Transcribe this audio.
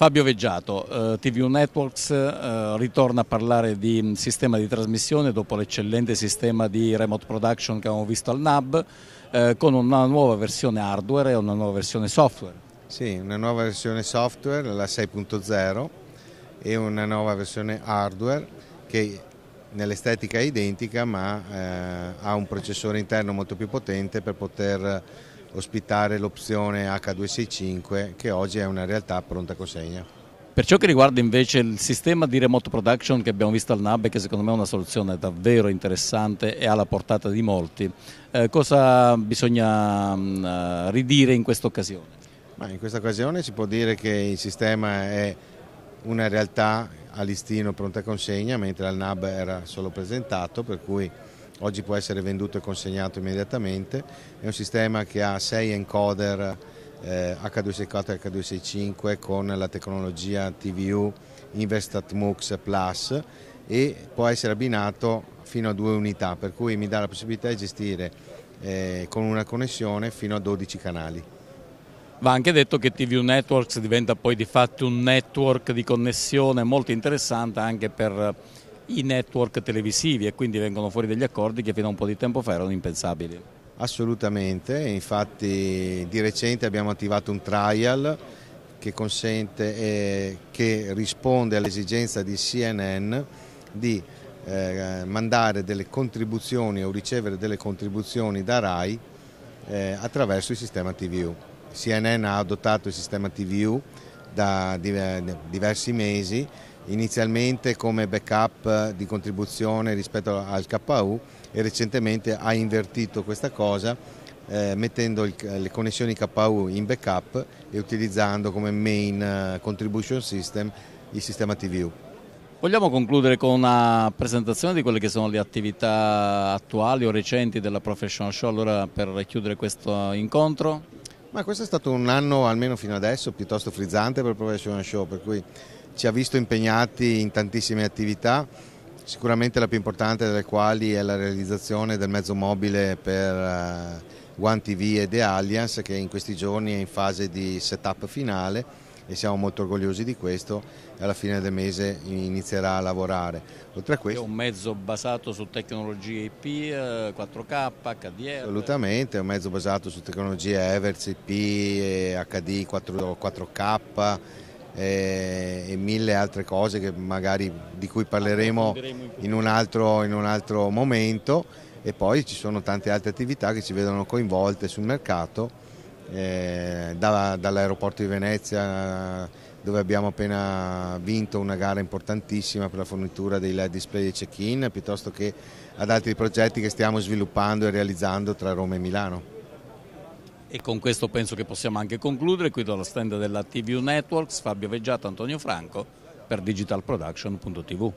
Fabio Veggiato, eh, TV Networks eh, ritorna a parlare di mm, sistema di trasmissione dopo l'eccellente sistema di remote production che abbiamo visto al NAB eh, con una nuova versione hardware e una nuova versione software. Sì, una nuova versione software, la 6.0 e una nuova versione hardware che nell'estetica è identica ma eh, ha un processore interno molto più potente per poter ospitare l'opzione H265 che oggi è una realtà pronta consegna. Per ciò che riguarda invece il sistema di remote production che abbiamo visto al NAB e che secondo me è una soluzione davvero interessante e alla portata di molti, eh, cosa bisogna mh, mm, eh, ridire in questa occasione? Ma in questa occasione si può dire che il sistema è una realtà a listino pronta consegna mentre al NAB era solo presentato per cui oggi può essere venduto e consegnato immediatamente, è un sistema che ha 6 encoder eh, H264 e H265 con la tecnologia TVU InvestatMux Plus e può essere abbinato fino a due unità, per cui mi dà la possibilità di gestire eh, con una connessione fino a 12 canali. Va anche detto che TVU Networks diventa poi di fatto un network di connessione molto interessante anche per i network televisivi e quindi vengono fuori degli accordi che fino a un po' di tempo fa erano impensabili. Assolutamente, infatti di recente abbiamo attivato un trial che consente e eh, che risponde all'esigenza di CNN di eh, mandare delle contribuzioni o ricevere delle contribuzioni da RAI eh, attraverso il sistema TVU. CNN ha adottato il sistema TVU da diversi mesi, inizialmente come backup di contribuzione rispetto al KU e recentemente ha invertito questa cosa eh, mettendo il, le connessioni KU in backup e utilizzando come main eh, contribution system il sistema TVU. Vogliamo concludere con una presentazione di quelle che sono le attività attuali o recenti della Professional Show, allora per chiudere questo incontro? Ma questo è stato un anno, almeno fino adesso, piuttosto frizzante per il Professional Show, per cui ci ha visto impegnati in tantissime attività, sicuramente la più importante delle quali è la realizzazione del mezzo mobile per eh, One TV e The Alliance che in questi giorni è in fase di setup finale e siamo molto orgogliosi di questo e alla fine del mese inizierà a lavorare. Oltre a questo, è un mezzo basato su tecnologie IP, 4K, eh, HDR? Assolutamente, è un mezzo basato su tecnologie Evers, IP, HD, 4, k e, eh, e, mille altre cose che magari, di cui parleremo in un altro, in un altro momento e poi ci sono tante altre attività che ci vedono coinvolte sul mercato eh, da, dall'aeroporto di Venezia dove abbiamo appena vinto una gara importantissima per la fornitura dei LED display e check-in, piuttosto che ad altri progetti che stiamo sviluppando e realizzando tra Roma e Milano. E con questo penso che possiamo anche concludere, qui dalla stand della TV Networks, Fabio Veggiato, Antonio Franco per digitalproduction.tv.